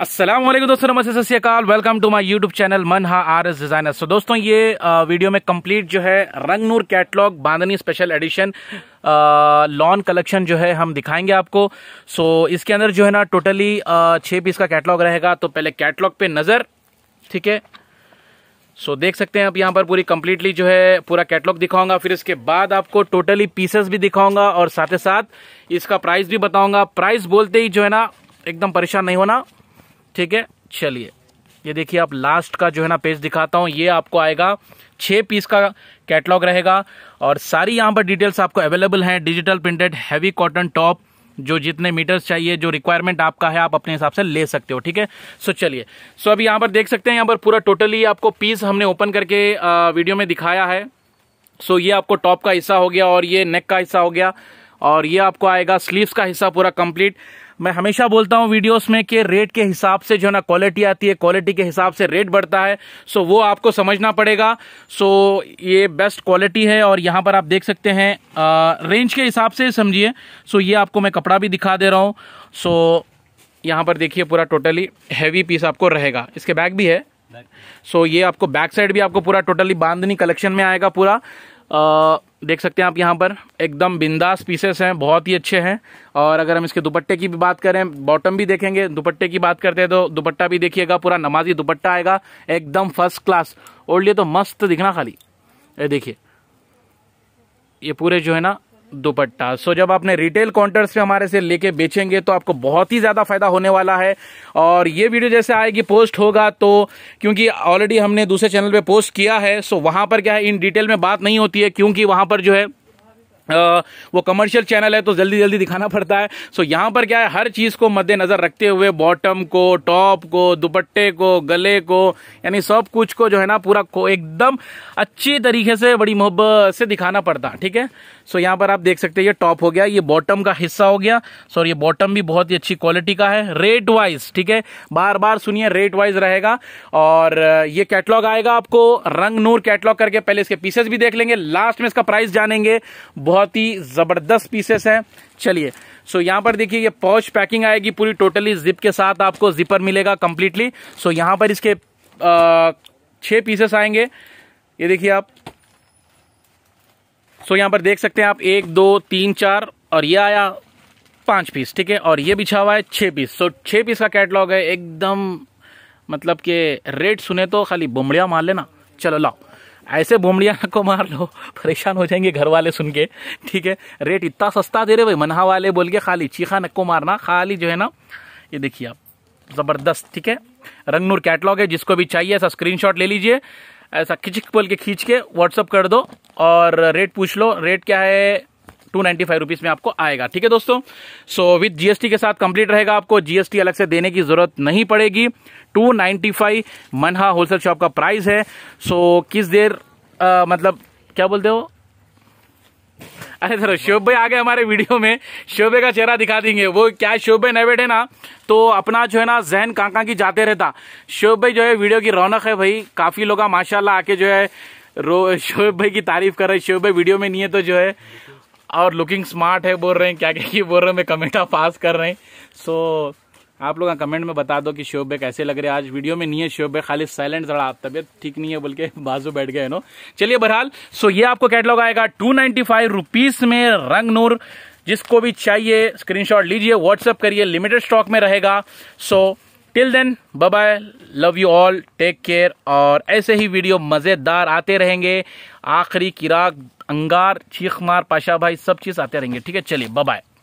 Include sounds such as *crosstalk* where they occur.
असलम दोस्तों नमस्ते सत श्रीकाल welcome to my YouTube channel Manha R S designer सो दोस्तों ये वीडियो में कंप्लीट जो है Rang Noor catalogue bandhani special edition lawn collection जो है हम दिखाएंगे आपको सो so, इसके अंदर जो है ना टोटली छः पीस का कैटलॉग रहेगा तो पहले कैटलॉग पे नज़र ठीक है सो so, देख सकते हैं आप यहाँ पर पूरी कम्प्लीटली जो है पूरा कैटलॉग दिखाऊंगा फिर इसके बाद आपको टोटली पीसेस भी दिखाऊंगा और साथ ही साथ इसका प्राइस भी बताऊंगा प्राइस बोलते ही जो है ना एकदम परेशान नहीं होना ठीक है चलिए ये देखिए आप लास्ट का जो है ना पेज दिखाता हूँ ये आपको आएगा छः पीस का कैटलॉग रहेगा और सारी यहाँ पर डिटेल्स आपको अवेलेबल हैं digital printed heavy cotton top जो जितने मीटर्स चाहिए जो रिक्वायरमेंट आपका है आप अपने हिसाब से ले सकते हो ठीक है सो चलिए सो अभी यहाँ पर देख सकते हैं यहाँ पर पूरा टोटली आपको पीस हमने ओपन करके वीडियो में दिखाया है सो ये आपको टॉप का हिस्सा हो गया और ये नेक का हिस्सा हो गया और ये आपको आएगा स्लीव्स का हिस्सा पूरा कंप्लीट मैं हमेशा बोलता हूँ वीडियोस में कि रेट के हिसाब से जो है ना क्वालिटी आती है क्वालिटी के हिसाब से रेट बढ़ता है सो वो आपको समझना पड़ेगा सो ये बेस्ट क्वालिटी है और यहाँ पर आप देख सकते हैं आ, रेंज के हिसाब से समझिए सो ये आपको मैं कपड़ा भी दिखा दे रहा हूँ सो यहाँ पर देखिए पूरा टोटली हैवी पीस आपको रहेगा इसके बैग भी है सो so, ये आपको बैक साइड भी आपको पूरा टोटली बांधनी कलेक्शन में आएगा पूरा आ, देख सकते हैं आप यहाँ पर एकदम बिंदास पीसेस हैं बहुत ही अच्छे हैं और अगर हम इसके दुपट्टे की भी बात करें बॉटम भी देखेंगे दुपट्टे की बात करते हैं तो दुपट्टा भी देखिएगा पूरा नमाजी दुपट्टा आएगा एकदम फर्स्ट क्लास ओल्ड लिए तो मस्त दिखना खाली ये देखिए ये पूरे जो है ना दुपट्टा सो जब आपने रिटेल काउंटर्स पे हमारे से लेके बेचेंगे तो आपको बहुत ही ज़्यादा फायदा होने वाला है और ये वीडियो जैसे आएगी पोस्ट होगा तो क्योंकि ऑलरेडी हमने दूसरे चैनल पे पोस्ट किया है सो वहां पर क्या है इन डिटेल में बात नहीं होती है क्योंकि वहां पर जो है वो कमर्शियल चैनल है तो जल्दी जल्दी दिखाना पड़ता है सो so, यहाँ पर क्या है हर चीज़ को मद्देनज़र रखते हुए बॉटम को टॉप को दुपट्टे को गले को यानी सब कुछ को जो है ना पूरा को एकदम अच्छी तरीके से बड़ी मोहब्बत से दिखाना पड़ता है ठीक है सो so, यहाँ पर आप देख सकते हैं ये टॉप हो गया ये बॉटम का हिस्सा हो गया सो ये बॉटम भी बहुत ही अच्छी क्वालिटी का है रेट वाइज ठीक है बार बार सुनिए रेट वाइज रहेगा और ये कैटलॉग आएगा आपको रंग नूर कैटलॉग करके पहले इसके पीसेस भी देख लेंगे लास्ट में इसका प्राइस जानेंगे बहुत बहुत ही ज़बरदस्त पीसेस हैं चलिए सो यहाँ पर देखिए ये पॉच पैकिंग आएगी पूरी टोटली जिप के साथ आपको जिपर मिलेगा कम्प्लीटली सो यहाँ पर इसके छः पीसेस आएंगे ये देखिए आप सो यहाँ पर देख सकते हैं आप एक दो तीन चार और ये आया पांच पीस ठीक है और ये बिछा हुआ है छः पीस सो छः पीस का कैटलॉग है एकदम मतलब के रेट सुने तो खाली बुमड़िया मार लेना चलो लाओ ऐसे बोमड़िया *laughs* को मार लो परेशान हो जाएंगे घर वाले सुन के ठीक है रेट इतना सस्ता दे रहे भाई मनहा वाले बोल के खाली चीखा नक्को को मारना खाली जो है ना ये देखिए आप ज़बरदस्त ठीक है रंगनूर कैटलॉग है जिसको भी चाहिए ऐसा स्क्रीनशॉट ले लीजिए ऐसा खिचक बोल के खींच के व्हाट्सअप कर दो और रेट पूछ लो रेट क्या है टू नाइन्टी फाइव रुपीज़ में आपको आएगा ठीक है दोस्तों सो विद जीएसटी के साथ कंप्लीट रहेगा आपको जीएसटी अलग से देने की जरूरत नहीं पड़ेगी two ninety five Manha wholesale shop का प्राइस है सो so, किस देर आ, मतलब क्या बोलते हो अरे सर तो शोभ भाई आ गए हमारे वीडियो में शोभे का चेहरा दिखा देंगे वो क्या शोभ भाई न बैठे ना तो अपना जो है ना जहन कांका की जाते रहता शोभ भाई जो है वीडियो की रौनक है भाई काफी लोग माशाल्लाह आके जो है रो शोएब भाई की तारीफ कर रहे शोएब भाई वीडियो में नहीं है तो जो है और लुकिंग स्मार्ट है बोल रहे हैं क्या क्या, बोल रहे हैं मैं कमेंटा पास कर रहे हैं सो so, आप लोग कमेंट में बता दो कि शोब भाई कैसे लग रहे हैं आज वीडियो में नहीं है शोब भाई खाली साइलेंट जरा तबियत ठीक नहीं है बोल के *laughs* बाजू बैठ गए नो चलिए बहरहाल सो ये आपको कैटलॉग आएगा टू नाइन्टी फाइव रुपीज में रंग नूर जिसको भी चाहिए स्क्रीनशॉट लीजिए व्हाट्सअप करिए लिमिटेड स्टॉक में रहेगा so so, till then bye bye love you all take care और ऐसे ही वीडियो मज़ेदार आते रहेंगे आखिरी किराक अंगार चीख मार पाशा भाई सब चीज़ आते रहेंगे ठीक है चलिए बाय